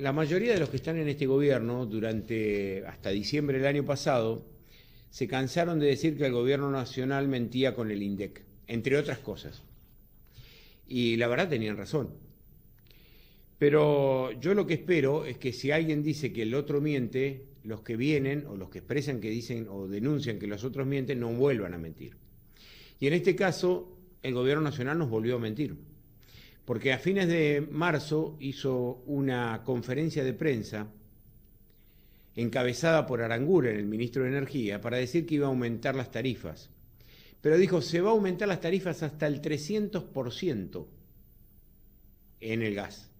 la mayoría de los que están en este gobierno durante hasta diciembre del año pasado se cansaron de decir que el gobierno nacional mentía con el INDEC, entre otras cosas. Y la verdad tenían razón. Pero yo lo que espero es que si alguien dice que el otro miente, los que vienen o los que expresan que dicen o denuncian que los otros mienten no vuelvan a mentir. Y en este caso, el gobierno nacional nos volvió a mentir porque a fines de marzo hizo una conferencia de prensa encabezada por Aranguren, el ministro de Energía, para decir que iba a aumentar las tarifas. Pero dijo, se va a aumentar las tarifas hasta el 300% en el gas.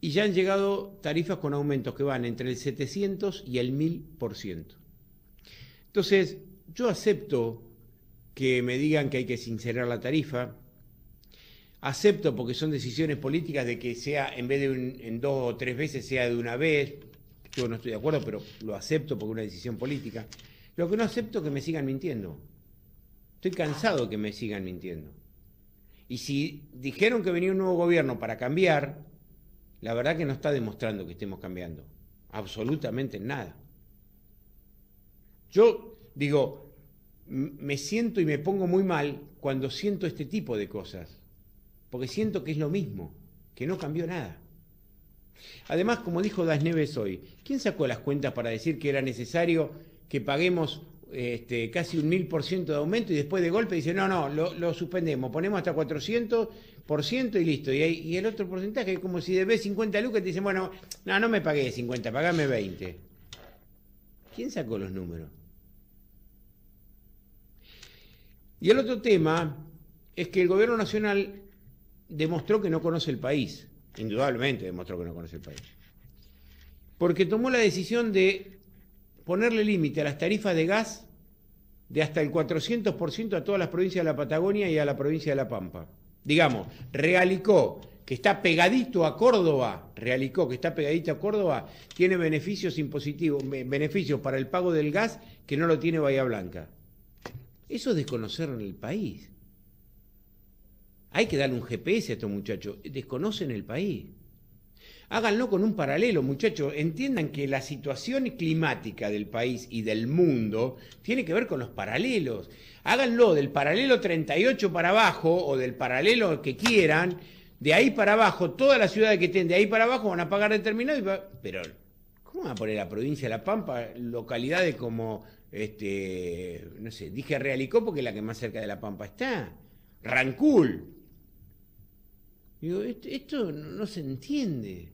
Y ya han llegado tarifas con aumentos que van entre el 700 y el 1000%. Entonces, yo acepto que me digan que hay que sincerar la tarifa, acepto porque son decisiones políticas de que sea, en vez de en dos o tres veces, sea de una vez. Yo no estoy de acuerdo, pero lo acepto porque es una decisión política. Lo que no acepto es que me sigan mintiendo. Estoy cansado de que me sigan mintiendo. Y si dijeron que venía un nuevo gobierno para cambiar, la verdad que no está demostrando que estemos cambiando. Absolutamente nada. Yo digo, me siento y me pongo muy mal cuando siento este tipo de cosas porque siento que es lo mismo, que no cambió nada. Además, como dijo Das Neves hoy, ¿quién sacó las cuentas para decir que era necesario que paguemos este, casi un mil por ciento de aumento y después de golpe dice, no, no, lo, suspendemos, ponemos hasta 400 ciento y listo. Y, el otro porcentaje es como si debes 50 lucas y te dicen, bueno, no, no me pagué 50, pagame 20. ¿Quién sacó los números? Y el otro tema es que el gobierno nacional demostró que no conoce el país, indudablemente demostró que no conoce el país, porque tomó la decisión de ponerle límite a las tarifas de gas de hasta el 400% a todas las provincias de la Patagonia y a la provincia de La Pampa. Digamos, realicó que está pegadito a Córdoba, realicó que está pegadito a Córdoba, tiene beneficios impositivos, beneficios para el pago del gas que no lo tiene Bahía Blanca. Eso es desconocer el país. Hay que darle un GPS a estos muchachos. Desconocen el país. Háganlo con un paralelo, muchachos. Entiendan que la situación climática del país y del mundo tiene que ver con los paralelos. Háganlo del paralelo 38 para abajo o del paralelo que quieran. De ahí para abajo, todas las ciudades que estén de ahí para abajo van a pagar determinado. Pero, ¿cómo van a poner la provincia de La Pampa, localidades como, este, no sé, dije Realicó porque es la que más cerca de La Pampa está? Rancul, esto, no, se entiende.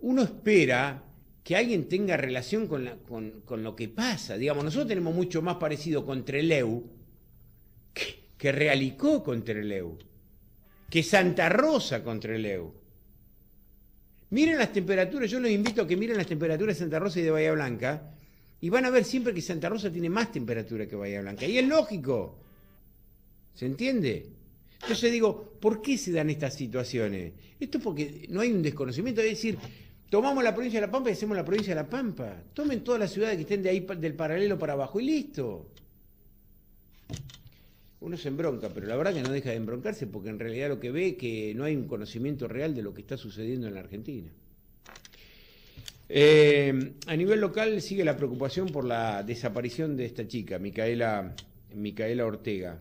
uno espera que alguien tenga relación con, lo que pasa. Digamos, nosotros tenemos mucho más parecido con Treleu que, que Realicó con Treleu, que Santa Rosa con Treleu. Miren las temperaturas, yo los invito a que miren las temperaturas de Santa Rosa y de Bahía Blanca, y van a ver siempre que Santa Rosa tiene más temperatura que Bahía Blanca. Y es lógico. ¿Se entiende? Entonces digo, ¿por qué se dan estas situaciones? Esto es porque no hay un desconocimiento, es decir, tomamos la provincia de La Pampa y hacemos la provincia de La Pampa. Tomen todas las ciudades que estén de ahí del paralelo para abajo y listo. Uno se embronca, pero la verdad que no deja de embroncarse porque en realidad lo que ve es que no hay un conocimiento real de lo que está sucediendo en la Argentina. Eh, a nivel local sigue la preocupación por la desaparición de esta chica, Micaela Ortega.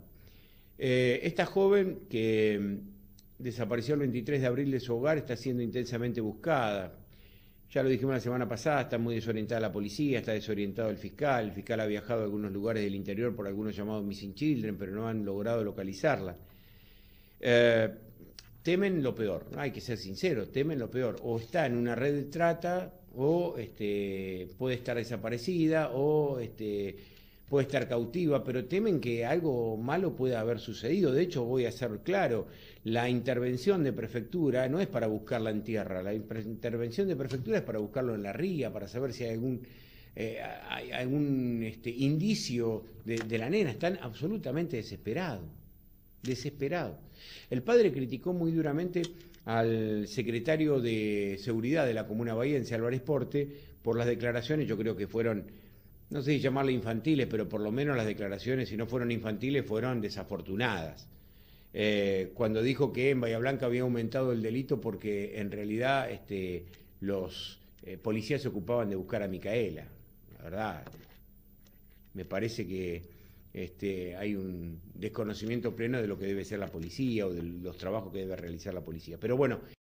Eh, esta joven que mm, desapareció el 23 de abril de su hogar está siendo intensamente buscada. Ya lo dijimos la semana pasada, está muy desorientada la policía, está desorientado el fiscal. El fiscal ha viajado a algunos lugares del interior por algunos llamados Missing Children, pero no han logrado localizarla. Eh, temen lo peor, hay que ser sincero, temen lo peor. O está en una red de trata, o este, puede estar desaparecida, o este, puede estar cautiva, pero temen que algo malo pueda haber sucedido. De hecho, voy a ser claro, la intervención de prefectura no es para buscarla en tierra, la intervención de prefectura es para buscarlo en la ría, para saber si hay algún, eh, algún este, indicio de, la nena. Están absolutamente desesperados, desesperados. El padre criticó muy duramente al secretario de Seguridad de la Comuna Bahiense, Álvarez Porte, por las declaraciones, yo creo que fueron no sé si llamarle infantiles, pero por lo menos las declaraciones, si no fueron infantiles, fueron desafortunadas. Eh, cuando dijo que en Bahía Blanca había aumentado el delito porque en realidad este, los eh, policías se ocupaban de buscar a Micaela. La verdad, me parece que este, hay un desconocimiento pleno de lo que debe ser la policía o de los trabajos que debe realizar la policía. Pero bueno.